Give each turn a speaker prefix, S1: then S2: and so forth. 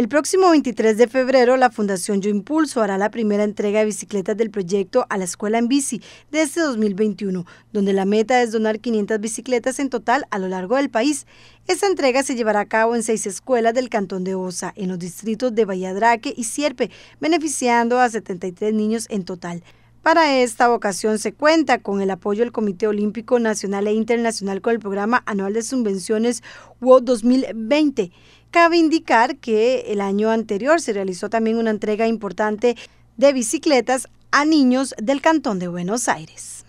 S1: El próximo 23 de febrero, la Fundación Yo Impulso hará la primera entrega de bicicletas del proyecto a la Escuela en Bici de este 2021, donde la meta es donar 500 bicicletas en total a lo largo del país. Esta entrega se llevará a cabo en seis escuelas del Cantón de Osa, en los distritos de Valladraque y Sierpe, beneficiando a 73 niños en total. Para esta ocasión se cuenta con el apoyo del Comité Olímpico Nacional e Internacional con el Programa Anual de Subvenciones WO 2020. Cabe indicar que el año anterior se realizó también una entrega importante de bicicletas a niños del Cantón de Buenos Aires.